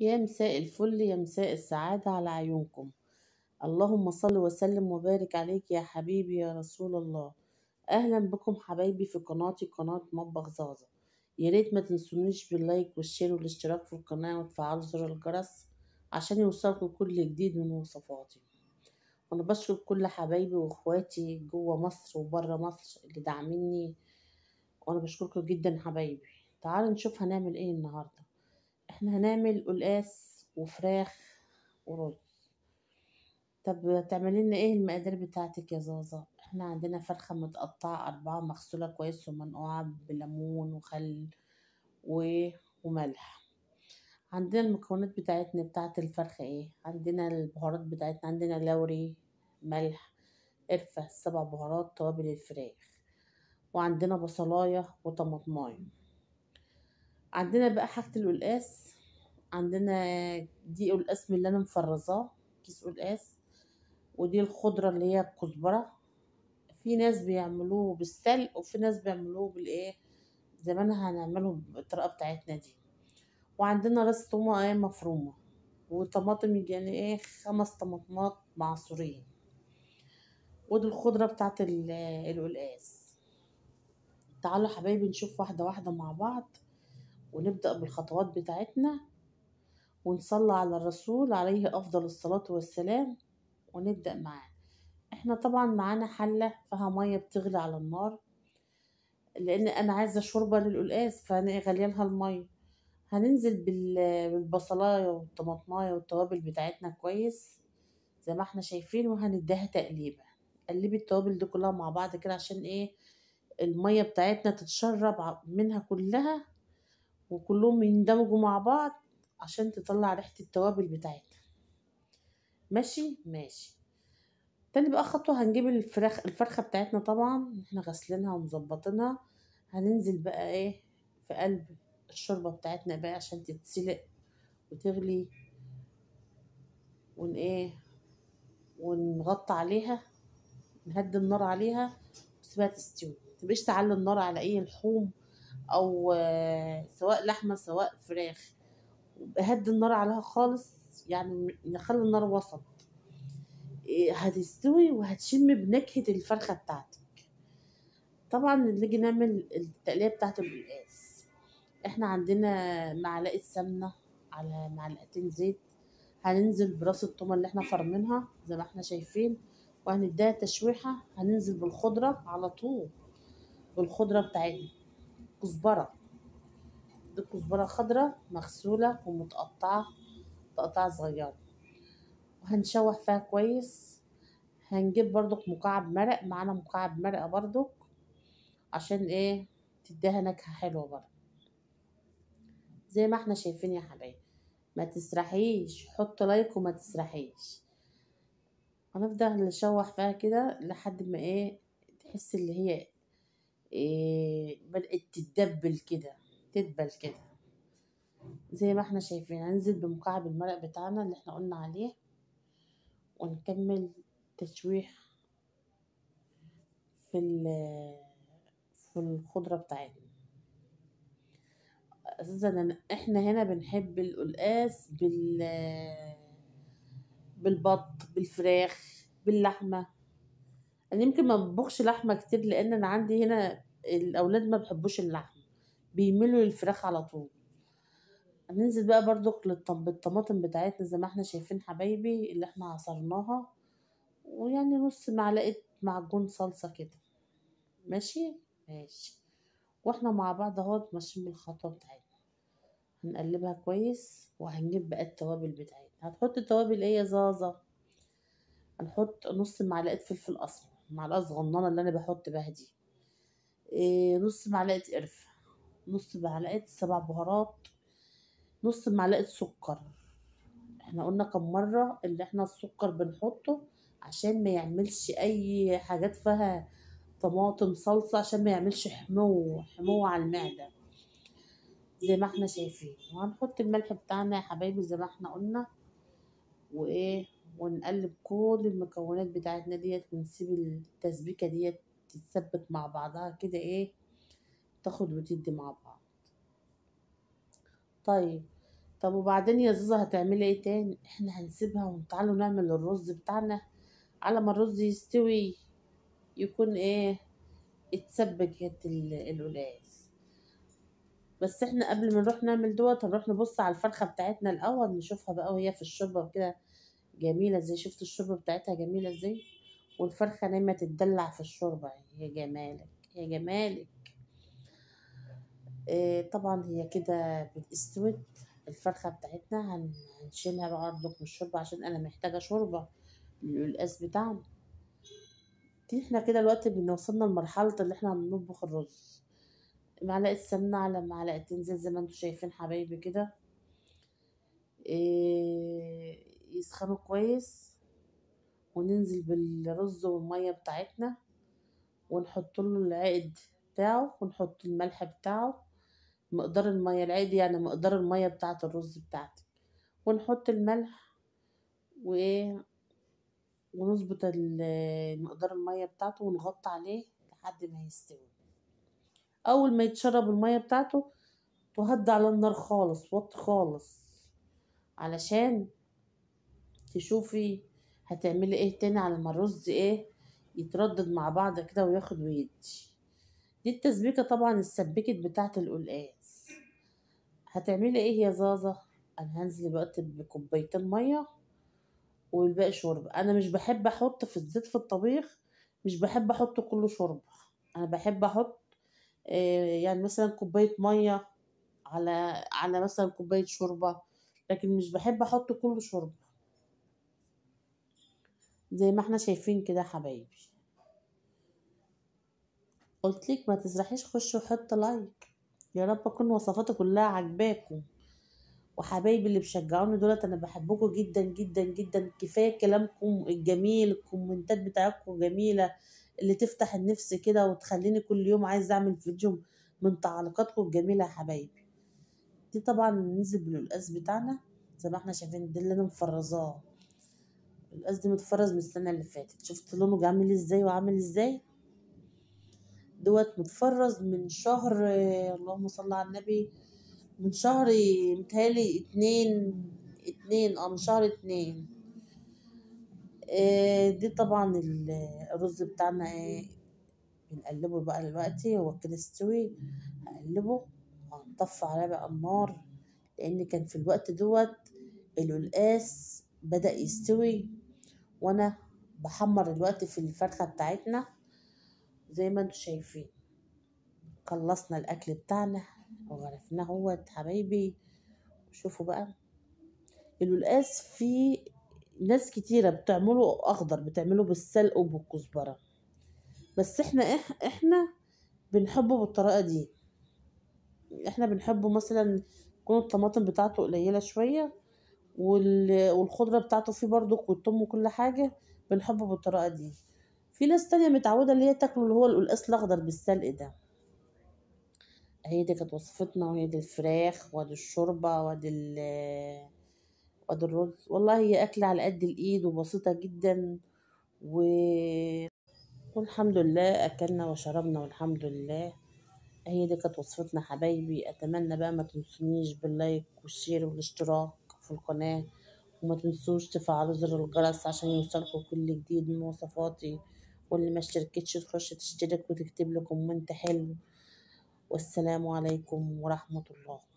يا مساء الفل يا مساء السعادة على عيونكم اللهم صل وسلم وبارك عليك يا حبيبي يا رسول الله أهلا بكم حبايبي في قناتي قناة مطبخ زازة يا ريت ما تنسونيش باللايك والشير والاشتراك في القناة وتفعلوا زر الجرس عشان يوصلكم كل جديد من وصفاتي وأنا بشكر كل حبايبي وإخواتي جوا مصر وبره مصر اللي داعميني وأنا بشكركم جدا حبايبي تعالوا نشوف هنعمل ايه النهارده احنا هنعمل قلقاس وفراخ ورز طب تعملي لنا ايه المقادير بتاعتك يا زازا احنا عندنا فرخه متقطعه اربعه مغسوله كويس ومنقوعه بليمون وخل و... وملح عندنا المكونات بتاعتنا بتاعت الفرخه ايه عندنا البهارات بتاعتنا عندنا لوري ملح قرفه سبع بهارات توابل الفراخ وعندنا بصلايه وطماطمايه عندنا بقى حاجة القلقاس عندنا دي القلقاس من اللي انا مفرزاه كيس قلقاس ودي الخضرة اللي هي الكزبرة في ناس بيعملوه بالسلق وفي ناس بيعملوه بالايه زي ما انا هنعمله بالطريقة بتاعتنا دي وعندنا راس تومة آه، ايه مفرومة وطماطم يعني ايه خمس طماطمات معصورين ودي الخضرة بتاعت القلقاس تعالوا حبايبي نشوف واحدة واحدة مع بعض ونبدأ بالخطوات بتاعتنا ونصلي على الرسول عليه أفضل الصلاة والسلام ونبدأ معاه احنا طبعا معانا حلة فيها مية بتغلي على النار لأن أنا عايزة شوربة للقلقاس فأنا لها المية هننزل بالبصلاية والطماطماية والتوابل بتاعتنا كويس زي ما احنا شايفين وهنديها تقليبة قلبي التوابل دي كلها مع بعض كده عشان ايه المية بتاعتنا تتشرب منها كلها وكلهم يندمجوا مع بعض عشان تطلع ريحة التوابل بتاعتها ماشي ماشي تاني بقى خطوة هنجيب الفراخ الفرخة بتاعتنا طبعا احنا غسلينها ومظبطينها هننزل بقى ايه في قلب الشوربة بتاعتنا بقى عشان تتسلق وتغلي ون ايه ونغطي عليها نهدي النار عليها وسيبها تستوي متبقاش تعلي النار على اي لحوم او سواء لحمه سواء فراخ هدي النار عليها خالص يعني نخلي النار وسط إيه، هتستوي وهتشم بنكهه الفرخه بتاعتك طبعا نيجي نعمل التقليه بتاعت القلقاس احنا عندنا معلقه سمنه على معلقتين زيت هننزل براس التومه اللي احنا فرمينها زي ما احنا شايفين وهنديها تشويحه هننزل بالخضره على طول بالخضره بتاعتنا كزبرة دي كزبرة خضراء مغسولة ومتقطعة تقطع صغيرة وهنشوح فيها كويس هنجيب بردك مكعب مرق معانا مكعب مرقة بردك عشان ايه تديها نكهة حلوة بردك زي ما احنا شايفين يا حبايبي ما تسرحيش حط لايك وما تسرحيش هنفضل نشوح فيها كده لحد ما ايه تحس اللي هي إيه، بدأت تتدبل كده تدبل كده زي ما احنا شايفين هنزل بمكعب المرق بتاعنا اللي احنا قلنا عليه ونكمل تشويح في في الخضرة بتاعتنا اساسا احنا هنا بنحب القلقاس بال بالبط بالفراخ باللحمه انا يمكن ما بطبخش لحمه كتير لان انا عندي هنا الاولاد ما بيحبوش اللحمه بيميلوا للفراخ على طول هننزل بقى برضك للطم... بالطماطم بتاعتنا زي ما احنا شايفين حبايبي اللي احنا عصرناها ويعني نص معلقه معجون صلصه كده ماشي ماشي واحنا مع بعض اهوت ماشيين بالخطوه بتاعتنا هنقلبها كويس وهنجيب بقى التوابل بتاعتنا هتحط التوابل ايه يا زازا هنحط نص معلقه فلفل اسمر المعلقه الصغننه اللي انا بحط بها دي إيه نص معلقه قرفه نص معلقه سبع بهارات نص معلقه سكر احنا قلنا كم مره اللي احنا السكر بنحطه عشان ما يعملش اي حاجات فيها طماطم صلصه عشان ما يعملش حموه حموه على المعده زي ما احنا شايفين وهنحط الملح بتاعنا يا حبايبي زي ما احنا قلنا وايه ونقلب كل المكونات بتاعتنا ديت ونسيب التسبيكة ديت تتثبت مع بعضها كده ايه تاخد وتدي مع بعض طيب طب وبعدين يا زوزة هتعملي ايه تاني احنا هنسيبها وتعالوا نعمل الرز بتاعنا على ما الرز يستوي يكون ايه اتسبكت الولاز بس احنا قبل ما نروح نعمل دوت هنروح نبص على الفرخه بتاعتنا الاول نشوفها بقى وهي في الشوربه وكده جميلة ازاي شفت الشوربة بتاعتها جميلة ازاي والفرخة نايمة تتدلع في الشوربة يا جمالك يا جمالك إيه طبعا هي كده بتستوت الفرخة بتاعتنا هنشيلها بقى برضك من الشوربة عشان انا محتاجة شوربة للقاس بتاعنا احنا كده الوقت بنوصلنا لمرحلة اللي احنا هنطبخ الرز معلقة سمنة على معلقتين زيت زي ما انتوا شايفين حبايبي كده إيه يسخنوا كويس وننزل بالرز والمية بتاعتنا ونحط له العقد بتاعه ونحط الملح بتاعه مقدار المية العقد يعني مقدار المية بتاعة الرز بتاعتي ونحط الملح وايه ونظبط مقدار المية بتاعته ونغطي عليه لحد ما يستوي اول ما يتشرب المية بتاعته تهد على النار خالص وطي خالص علشان تشوفي هتعملي ايه تاني على ما الرز ايه يتردد مع بعض كده وياخد ويدي دي التسبيكة طبعا السبكت بتاعة القلقاس هتعملي ايه يا زازة انا هنزل دلوقتي بكوبايتين مية والباقي شوربة انا مش بحب احط في الزيت في الطبيخ مش بحب احط كله شوربة انا بحب احط آه، يعني مثلا كوباية مية على على مثلا كوباية شوربة لكن مش بحب احط كله شوربة زي ما احنا شايفين كده حبايبي قلتلك ما تسرحيش خش وحط لايك يا رب اكون وصفاتي كلها عجباكم وحبايبي اللي بيشجعوني دولت انا بحبكم جدا جدا جدا كفايه كلامكم الجميل الكومنتات بتاعتكم جميله اللي تفتح النفس كده وتخليني كل يوم عايز اعمل فيديو من تعليقاتكم الجميله يا حبايبي دي طبعا ننزل بالقلقاس بتاعنا زي ما احنا شايفين ده اللي انا مفرزاه دي متفرز من السنة اللي فاتت شفت لونه عامل ازاي وعامل ازاي دوت متفرز من شهر اللهم صل على النبي من شهر متهيألي اتنين اتنين اه من شهر اتنين آه، دي طبعا الرز بتاعنا ايه بنقلبه بقى دلوقتي هو كده استوي هقلبه هنطفي عليه بقى النار لان كان في الوقت دوت القلقاس بدأ يستوي وانا بحمر الوقت في الفرخة بتاعتنا زي ما انتوا شايفين خلصنا الاكل بتاعنا وغرفناه اهوت حبايبي شوفوا بقى القلقاس في ناس كتيرة بتعمله أخضر بتعمله بالسلق وبالكزبرة بس احنا احنا بنحبه بالطريقة دي احنا بنحبه مثلا يكون الطماطم بتاعته قليلة شوية والخضرة بتاعته فيه برضو والتم وكل حاجة بنحبه بالطريقة دي في ناس تانية متعودة اللي هي تاكله اللي هو القلقاس الأخضر بالسلق ده هي دي كانت وصفتنا وهي دي الفراخ وادي الشوربة وادي وادي الرز والله هي أكلة على قد الإيد وبسيطة جدا و... والحمد لله أكلنا وشربنا والحمد لله هي دي كانت وصفتنا حبايبي أتمنى بقى ما تنسونيش باللايك والشير والاشتراك في القناة وما تنسوش تفعلوا زر الجرس عشان يوصلكم كل جديد من وصفاتي واللي ما اشتركتش تخش تشترك وتكتب لكم كومنت حلو والسلام عليكم ورحمة الله